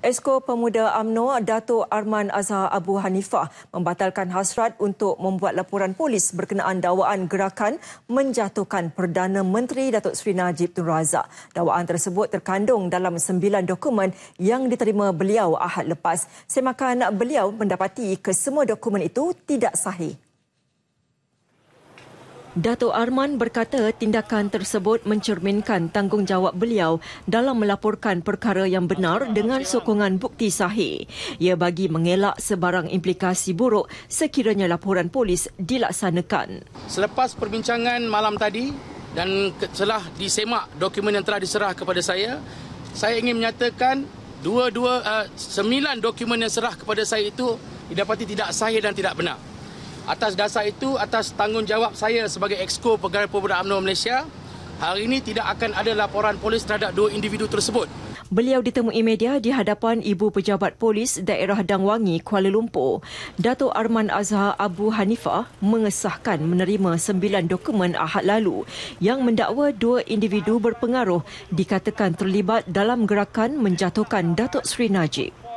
Esko Pemuda Amno Dato Arman Azhar Abu Hanifah membatalkan hasrat untuk membuat laporan polis berkenaan dakwaan gerakan menjatuhkan Perdana Menteri Datuk Seri Najib Tun Razak. Dakwaan tersebut terkandung dalam sembilan dokumen yang diterima beliau ahad lepas. Semakan beliau mendapati kesemua dokumen itu tidak sahih. Dato Arman berkata tindakan tersebut mencerminkan tanggungjawab beliau dalam melaporkan perkara yang benar dengan sokongan bukti sahih. Ia bagi mengelak sebarang implikasi buruk sekiranya laporan polis dilaksanakan. Selepas perbincangan malam tadi dan setelah disemak dokumen yang telah diserah kepada saya, saya ingin menyatakan dua-dua uh, sembilan dokumen yang serah kepada saya itu didapati tidak sahih dan tidak benar. Atas dasar itu, atas tanggungjawab saya sebagai Exco Pegawai Pemuda UMNO Malaysia, hari ini tidak akan ada laporan polis terhadap dua individu tersebut. Beliau ditemui media di hadapan Ibu Pejabat Polis Daerah Dangwangi, Kuala Lumpur. Dato' Arman Azhar Abu Hanifah mengesahkan menerima sembilan dokumen ahad lalu yang mendakwa dua individu berpengaruh dikatakan terlibat dalam gerakan menjatuhkan Dato' Sri Najib.